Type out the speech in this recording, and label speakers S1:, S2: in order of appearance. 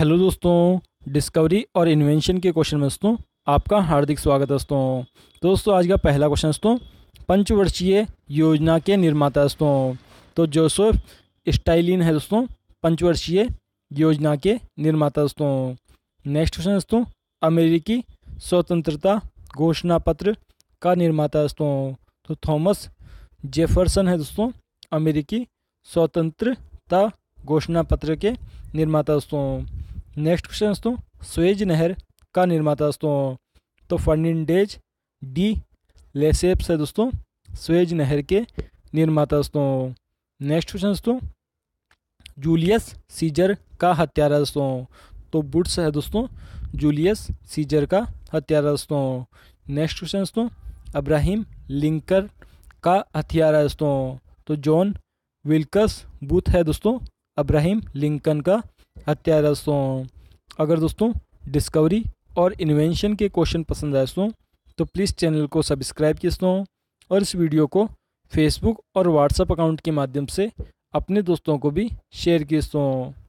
S1: hello दोस्तों discovery और invention के क्वेश्चन में दोस्तों आपका हार्दिक स्वागत है दोस्तों तो दोस्तों आज का पहला क्वेश्चन दोस्तों पंचवर्षीय योजना के निर्माता दोस्तों तो जोसेफ स्टाइलिन है दोस्तों पंचवर्षीय योजना के निर्माता दोस्तों नेक्स्ट तो क्वेश्चन दोस्तों अमेरिकी स्वतंत्रता घोषणा पत्र का निर्माता दोस्तों तो थॉमस जेफरसन है दोस्तों अमेरिकी स्वतंत्रता घोषणा पत्र के निर्माता दोस्तों नेक्स्ट क्वेश्चन दोस्तों स्वेज नहर का निर्माता दोस्तों तो फर्निंडेज डी लेसेप्स है दोस्तों स्वेज नहर के निर्माता दोस्तों नेक्स्ट क्वेश्चन दोस्तों जूलियस सीजर का हत्यारा दोस्तों तो बुट्स है दोस्तों जूलियस सीजर का हत्यारा दोस्तों नेक्स्ट क्वेश्चन दोस्तों अब्राहिम लिंकर का हथियारा दोस्तों तो जॉन विल्कस बूथ है दोस्तों अब्राहिम लिंकन का हत्या दोस्तों अगर दोस्तों डिस्कवरी और इन्वेंशन के क्वेश्चन पसंद आए दोस्तों तो प्लीज़ चैनल को सब्सक्राइब किए दोस्तों और इस वीडियो को फेसबुक और व्हाट्सएप अकाउंट के माध्यम से अपने दोस्तों को भी शेयर किए दोस्तों